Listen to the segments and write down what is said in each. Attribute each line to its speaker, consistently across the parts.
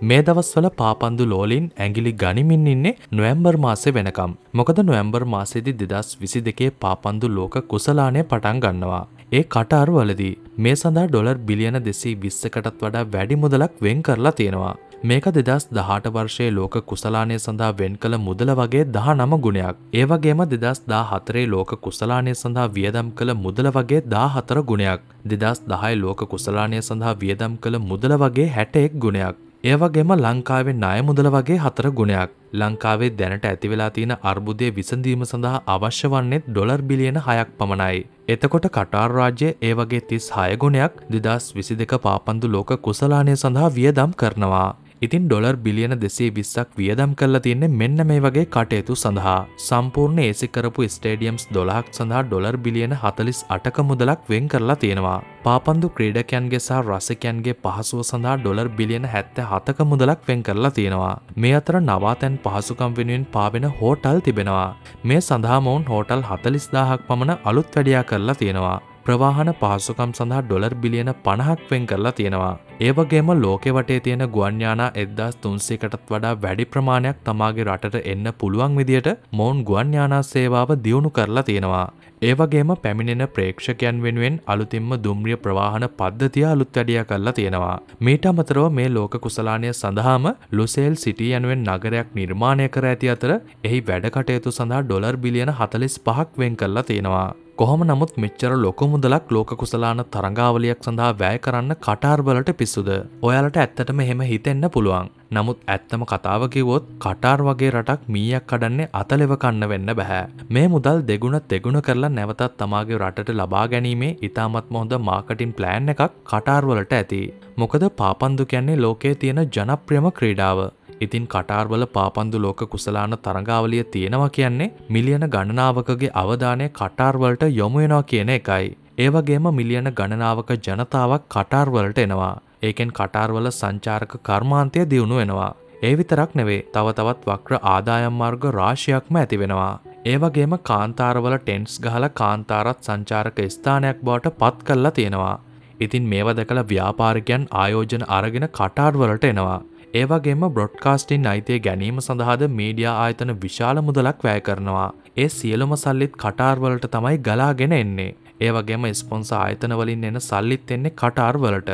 Speaker 1: මේ දවස්වල පාපන්දු ලෝලින් ඇගිලි ගනිමින් ඉන්නේ නොවැම්බර් මාසෙ වෙනකම්. මොකද නොවැම්බර් මාසෙදි දෙදස් විසි දෙකේ පාපන්දු ලෝක කුසලානය පටන් ගන්නවා. ඒ කටාරුවලදී මේ සඳහා ඩොලර් බිලියන දෙසී විස්සකටත් වඩා වැඩි මුදලක් වෙන් කරලා තියෙනවා. මේක දෙදස් දහට වර්ෂයේ ලෝක කුසලානය සඳහා වෙන් කළ මුදල වගේ දහ නම ගුණයක්. ඒවගේම දෙදස් දා හතරේ ලෝක කුසලානය සඳහා වියදම් කළ මුදල වගේ දා හතර ගුණයක්. දෙදස් දහයි ලෝක කුසලානය සඳහා වියදම් කළ මුදල වගේ හැටෙක් ගුණයක්. ඒවගේම ලංකාවෙන් ණය මුදල වගේ හතර ගුණයක් ලංකාවේ දැනට ඇතිවෙලා තියෙන අර්බුදය විසඳීම සඳහා අවශ්‍ය වන්නේත් ඩොලර් බිලියන හයක් පමණයි. එතකොට කටාර් රාජ්‍ය ඒ වගේ තිස් හයගුණයක් දෙදස් විසි දෙක පාපන්දු ලෝක කුසලානය සඳහා වියදම් කරනවා. ඉතින් ඩොර් බිලියන දෙසේ විස්සක් වියදම් කරලා තියන්නේ මෙන්න මේ වගේ කටයුතු සඳහා සම්පූර්ණ ඒසි කරපු ස්ටේඩියම්ස් දොලහක් සඳහා ඩොර් බිලියන හතලිස් අටක මුදලක් වෙන් කරලා තියෙනවා. පාපන්දු ක්‍රීඩකයන්ගේ සහ රසිකයන්ගේ පහසුව සඳහා ඩොර් බිලියන හැත්ත හතක මුදලක් වෙන් කරලා තියෙනවා. මේ අතර නවාතැන් පහසුකම් වෙනුවෙන් පාවෙන හෝටල් තිබෙනවා. මේ සඳහාමවුන් හෝටල් හතලිස්දාහක් පමණ අලුත් වැඩියා කරලා තියෙනවා. ප්‍රවාහන පාසුකම් සඳහා ඩොලර් බිලියන පණහක් වෙන් කරලා තියෙනවා. ඒවගේම ලෝකෙ වටේ තියෙන ගුවන්්‍යානා එද්දස් තුන්සේකටත් වඩා වැඩි ප්‍රමාණයක් තමාගේ රටට එන්න පුළුවන් විදියට මොවුන් ගුවන්්‍යානා සේවාව දියුණු කරලා තියෙනවා. ඒවගේම පැමිණෙන ප්‍රේක්ෂකයන් වෙනුවෙන් අලුතින්ම දුම්රිය ප්‍රවාහන පද්ධතිය අලුත් වැඩිය කල්ලා තියෙනවා. මීට අමතරව මේ ලෝක කුසලානය සඳහාම ලුසේල් සිටිය යනුවෙන් නගරයක් නිර්මාණය කර ඇති අතර එහි වැඩකටයුතු සඳහා ඩොලර් බිලියන හතලිස් පහක් වෙන් කල්ලා තියෙනවා. කොහොම නමුත් මෙච්චර ලොකමුදලක් ලෝක කුසලාන තරංගාවලියක් සඳහා වැය කරන්න කටාර්වලට පිස්සුද. ඔයාලට ඇත්තටම එහෙම හිතෙන්න පුළුවන්. නමුත් ඇත්තම කතාවකිවොත් කටාර් වගේ රටක් මීයක් කඩන්නේ අතලෙවකන්න වෙන්න බැහැ. මේ මුදල් දෙගුණ තෙගුණ කරලා නැවතත් තමාගේ රටට ලබා ගැනීමේ ඉතාමත් හොඳ මාකටින් ප්ලෑන් එකක් කටාර්වලට ඇති. මොකද පාපන්දු කියන්නේ ලෝකයේ තියෙන ජනප්‍රියම ක්‍රීඩාව. ඉතින් කටාර්වල පාපන්දු ලෝක කුසලාන තරඟාවලිය තියෙනවා කියන්නේ මිලියන ගණනාවකගේ අවධානය කටාර්වලට යොමුුවෙනවා කියන එකයි. ඒවගේම මිලියන ගණනාවක ජනතාවක් කටාර්වලට එනවා. ඒකෙන් කටාර්වල සංචාරක කර්මාන්තය දියුණු වෙනවා. ඒ විතරක් නෙවේ තව තවත් වක්‍ර ආදායම් මාර්ග රාශියක්ම ඇති වෙනවා. ඒවගේම කාන්තාරවල ටෙන්ස් ගහල කාන්තාරත් සංචාරක ස්ථානයක් බවට පත් කල්ලා තියෙනවා. ඉතින් මේව දැකළ ව්‍යාපාරිකයන් ආයෝජන අරගෙන කටාර්වලට එනවා. ඒවගේම බ්‍රොඩ්කාස්ටින් අයිතිය ගැනීම සඳහාද මීඩියා ආයතන විශාල මුදලක් වැය කරනවා. ඒ සියලුම සල්ලිත් කටාර්වලට තමයි ගලාගෙන එන්නේ. ඒවගේම ස්පොන්ස ආයතනවලින් එන සල්ලිත් එන්නේ කටාර්වලට.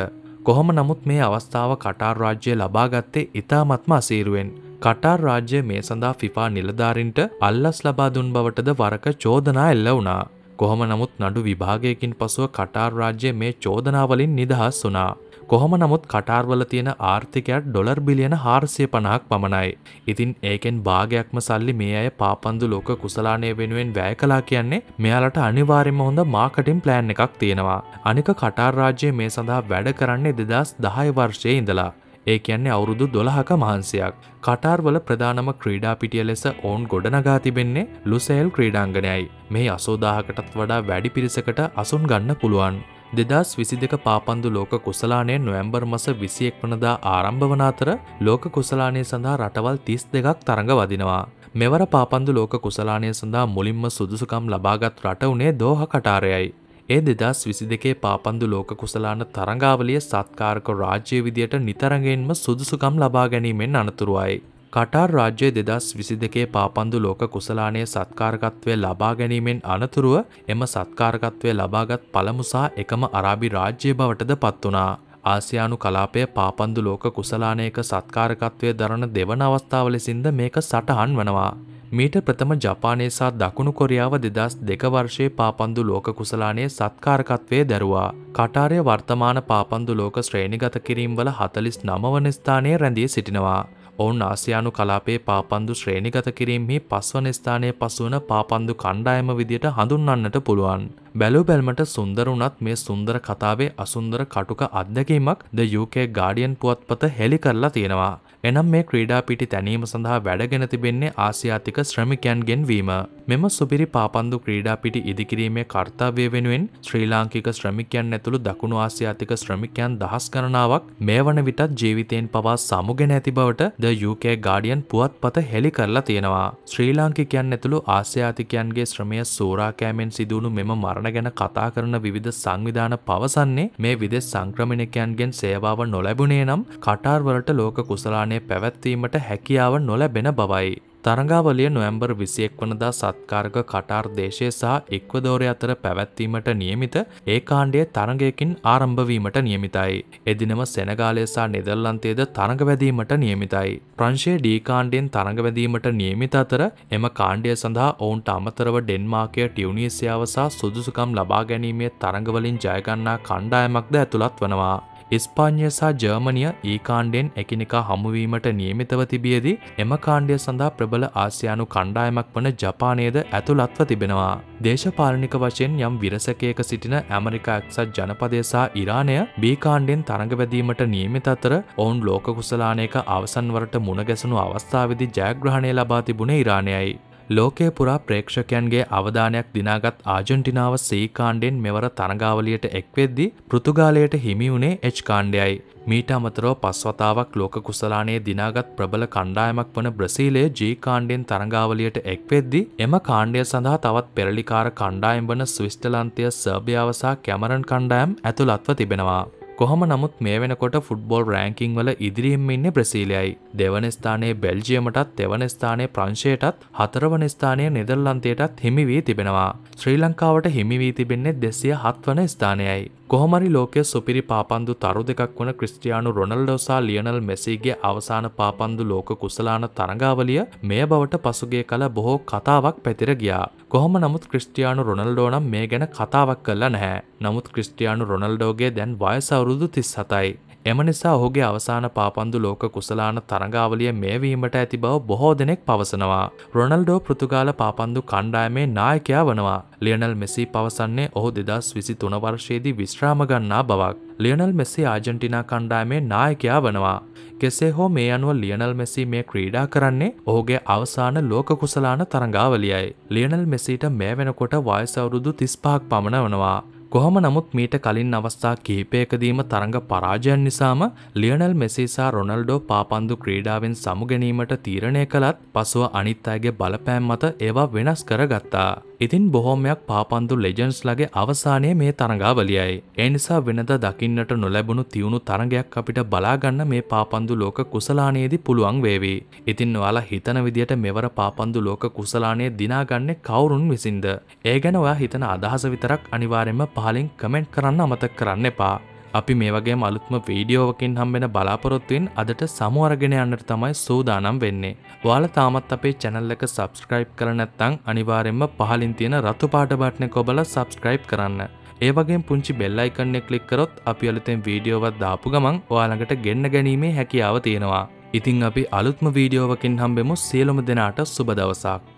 Speaker 1: කොහොම නමුත් මේ අවස්ථාව කටාර් රාජ්‍යය ලබාගත්තේ ඉතාමත්ම අසීරුවෙන්. කටාර් රාජ්‍ය මේ සඳහා ෆිපා නිලධාරින්ට අල්ලස් ලබා දුන් බවටද වරක චෝදනා එල්ල වුණා. කොහොම නමුත් නඩු විභාගයකින් පසුව කටාර් රාජ්‍ය මේ චෝදනාවලින් නිදහස් වනා. කොහොම නමුත් කටාර්වල තියෙන ආර්ථිකයක් ඩොලර් බිලියන හාර්සය පණහක් පමණයි. ඉතින් ඒකෙන් භාගයක්ම සල්ලි මේ අය පාපන්දු ලෝක කුසලානය වෙනුවෙන් වැය කලා කියන්නේ මෙයාලට අනිවාරෙන්ම හොඳ මාකටින් ප්ලෑන් එකක් තියෙනවා. අනික කටාර් රාජ්‍යය මේ සඳහා වැඩ කරන්නේ දෙදස් දහය වර්ෂය ඉඳලා. ඒ කියන්නේ අවුරුදු දොළහක මහන්සයක්. කටාර්වල ප්‍රධානම ක්‍රීඩා පිටිය ලෙස ඔවුන් ගොඩනගා තිබෙන්නේ ලුසේල් ක්‍රීඩාංගනයයි. මේ අසෝදාහකටත් වඩා වැඩි පිරිසකට අසුන් ගන්න පුළුවන්. දෙදස් විසි දෙක පාපන්දු ලෝක කුසලානය නොවැම්බර් මස විසියෙක් වනදා ආරම්භ වනාතර ලෝක කුසලානය සඳහා රටවල් තිස් දෙකක් තරඟ වදිනවා. මෙවර පාපන්දු ලෝක කුසලානය සඳහා මුලින්ම සුදුසුකම් ලබාගත් රට වනේ දෝහ කටාරයයි. ඒ දෙදස් විසි දෙකේ පාපන්දු ලෝක කුසලාන තරංගාවලිය සත්කාරක රාජ්‍ය විදියට නිතරගෙන්ම සුදුසුකම් ලබා ගැනීමෙන් අනතුරුවයි. කටාර් රාජ්‍ය දෙදස් විසි දෙකේ පාපන්දු ලෝක කුසලානය සත්කාරකත්වය ලබා ගැනීමෙන් අනතුරුව එම සත්කාරකත්වය ලබාගත් පළමුසා එකම අරාබි රාජ්‍ය බවටද පත්වනා. ආසියානු කලාපය පාපන්දු ලෝක කුසලානයක සත්කාරකත්වය දරන දෙවන අවස්ථාව ලෙසින්ද මේක සටහන් වනවා. මීට ප්‍රථම ජපානය සහ දකුණු කොරියාව දෙදස් දෙකවර්ෂයේ පාපන්දු ලෝක කුසලානය සත්කාරකත්වය දැරවා. කටාරය වර්තමාන පාපන්දු ලෝක ශ්‍රේණිගත කිරීම්වල හතලිස් නමවන ස්ථානය රැඳී සිටිනවා. ඔවුන් ආසියානු කලාපේ පාපන්දු ශ්‍රේණිගත කිරීමෙහි පස්වන ස්ථානය පසුවන පාපන්දු කණ්ඩායම විදියට හඳුන්වන්නට පුළුවන්. බැලූ බැල්මට සුන්දර වුණත් මේ සුන්දර කතාවේ අසුන්දර කටුක අත්දැකීමක් ද UK ගාඩියන් පුවත්පත හෙළි කරලා තියෙනවා. එනම් මේ ක්‍රීඩා පිටි තැනීම සඳහා වැඩගෙන තිබෙන්නේ ආසියාතික ශ්‍රමිකයන්ගෙන් වීම. මෙම සුපිරි පාපන්දු ක්‍රීඩා පිටි ඉදිකිරීමේ කර්තාවය වෙනුවෙන් ශ්‍රී ලාංකික ශ්‍රමිකයන් ඇතුළු දකුණු ආසියාතික ශ්‍රමිකයන් දහස් ගණනාවක් මේ වන විටත් ජීවිතයෙන් පවා සමුගෙන ඇති බවට ද UK ගාඩියන් පුවත්පත හෙළි කරලා තියෙනවා. ශ්‍රී ලාංකිකයන් ඇතුළු ආසියාතිකයන්ගේ ශ්‍රමය සූරාකෑමෙන් සිදුවුණු මෙම මරණ කාරණ ගැන කතා කරන විවිධ සංවිධාන පවසන්නේ මේ විදෙස් සංක්‍රමණකයන්ගෙන් සේවාව නොලැබුණේ නම් කටාර්වලට ලෝක කුසලානය පැවැත්වීමට හැකියාව නොලැබෙන බවයි. තරගාවලිය නොවැම්බර් විසියෙක් වනදා සත්කාර්ග කටාර් දේශය සහ එක්වදෝරය අතර පැවැත්වීමට නියමිත ඒ කාණ්ඩයේ තරගයකින් ආරම්භවීමට නියමිතයි. එදිනම සෙනගාලය සහ නෙදල්ලන්තේද තරඟවැදීමට නියමිතයි. ප්‍රංශයේ ඩී කාණ්ඩයෙන් තරඟවැදීමට නියමිත අතර එම කාණ්ඩය සඳහා ඔවුන්ට අමතරව ඩෙන්මාර්කය ටියුනීසියාව සහ සුදුසුකම් ලබා ගැනීමේ තරඟවලින් ජයගන්නා කණ්ඩායමක්ද ඇතුළත් වනවා. ඉස්පාඤ්ය සහ ජර්මනිය ඒ කාණ්ඩයෙන් එකිනෙකා හමුවීමට නියමිතව තිබියදී එම කාණ්ඩය සඳහා ප්‍රබල ආසියානු කණ්ඩායමක් වන ජපානයේද ඇතුළත්ව තිබෙනවා. දේශපාලනික වශයෙන් යම් විරසකයක සිටින ඇමරිකා ඇක්සත් ජනපදය සහ ඉරානය බීකාණ්ඩෙන් තරඟවැදීමට නියමිත අතර ඔවුන් ලෝක කුසලානයක අවසන්වරට මුණගැසනු අවස්ථාවදි ජයග්‍රහණය ලබා තිබුණේ ඉරාණයයි. ලෝකය පුරා ප්‍රේක්ෂකයන්ගේ අවධානයක් දිනාගත් ආජන්ටිනාව සීකාණ්ඩෙන් මෙවර තරගාවලියට එක්වෙද්දි පෘතුගාලයට හිමි වුණේ එච් කාණ්ඩයයි. මීට අමතරෝ පස්වතාවක් ලෝක කුසලානයේ දිනාගත් ප්‍රබල කණ්ඩායමක් වන බ්‍රසීලයේ ජීකාණ්ඩෙන් තරගාවලියට එක්වෙද්දි එම කාණ්ඩය සඳහා තවත් පෙරලිකාර කණ්ඩායම් වන ස්විස්ටලන්තය සර්භ්‍යාවසා කැමරන් කණ්ඩායම් ඇතුළත්ව තිබෙනවා. කොහොම නමුත් මේ වෙනකොට ෆුට්බෝල් රෑංකින් වල ඉදිරියෙන් ඉන්න ප්‍රසීලයයි. දෙවන ස්ථානයේ බැල්ජියමටත් තෙවන ස්ථානයේ ප්‍රංශයටත් හතරවන ස්ථානය නෙදල්ලන්තයටත් හිමි වී තිබෙනවා. ශ්‍රී ලංකාවට හිමි වී තිබෙන්නේ දෙසිය හත්වන ස්ථානයයි. කොහොමරි ලෝකය සුපිරි පාපන්දු තරු දෙකක් වන ක්‍රිස්ටියානු රොනල්ඩෝසා ලියනල් මෙසීගේ අවසාන පාපන්දු ලෝක කුසලාන තරඟාවලිය මෙය බවට පසුගේ කල බොහෝ කතාවක් පැතිර ගියා. කොහොම නමුත් ක්‍රිස්ටියානු රොනල්ඩෝ නම් මේ ගැන කතාවක් කලා නැහැ. නමුත් ක්‍රිස්ටියානු රොනල්ඩෝගේ දැන් වයසවුරුදු තිස් සතයි. එම නිසා ඔහුගේ අවසාන පාපන්දු ලෝක කුසලාන තරඟාවලිය මේවීමට ඇති බව බොහෝ දෙනෙක් පවසනවා. රොනල්ඩෝ පෘතුගාල පාපන්දු කණ්ඩායමේ නායකයා වනවා. ලියනල් මෙසි පවසන්නේ ඔහු දෙදස් විසි තුන වර්ෂයේදී විශ්‍රාම ගන්නා බවක්. ලියනල් මෙසි ආජන්ටිනා කණ්ඩායමේ නායකයා වනවා. කෙසේ හෝ මේ අනුව ලියනල් මෙසි මේ ක්‍රීඩා කරන්නේ ඔහුගේ අවසාන ලෝක කුසලාන තරඟාවලියයි. ලියනල් මෙසිට මේ වෙනකොට වයසවුරුදු තිස්පාක් පමණ වනවා. කොහොම නමුත් මීට කලින් අවස්ථා කීපයකදීම තරඟ පරාජයන් නිසාම ලියනල් මෙසේසා රොනල්ඩෝ පාපන්දු ක්‍රීඩාවෙන් සමුගැනීමට තීරණය කළත් පසුව අනිත් අයගේ බලපෑම් මත ඒවා වෙනස් කරගත්තා. ඉතින් බොහොමයක් පාපන්දු ලෙජන්ස් ලගේ අවසානය මේ තරඟාවලියයි. ඒ නිසා වෙනද දකින්නට නොලැබුණු තියුණු තරඟයක් අපිට බලාගන්න මේ පාපන්දු ලෝක කුසලානයේදී පුළුවන් වේවි. ඉතින් ඔයාලා හිතන විදියට මෙවර පාපන්දු ලෝක කුසලානය දිනාගන්නේ කවුරුන් විසින්ද. ඒ ගැන ඔයා හිතන අදහස විතරක් අනිවාර්යෙන්ම පහලින් කමෙන්ට් කරන්න අමතක කරන්න එපා. අපි මේ වගේ අලුත්ම වීඩියෝවකින් හම්බෙන බලාපොරොත්තුවෙන් අදට සමුවර්ගෙන යන්නට තමයි සූදානම් වෙන්නේ. වාල තාමත් අපේ චැනල් එක සබස්ක්‍රයිබ් කර නැත්තං අනිවාරෙන්ම පහලින් තියෙන රතු පාට බට්නය කොබල සබස්ක්‍රයිබ් කරන්න. ඒවගේ පුංචි බෙල්ලයිකන්නෙ කලික් කරොත් අපි අලුතෙන් වීඩියෝවත් දාපු ගමන් ඔයාළඟට ගෙන්න්න ගැනීමේ හැකියාව තියෙනවා. ඉතිං අපි අලුත්ම වීඩියෝවකින් හම්බෙමු සියලුම දෙනාට සුබදවසක්.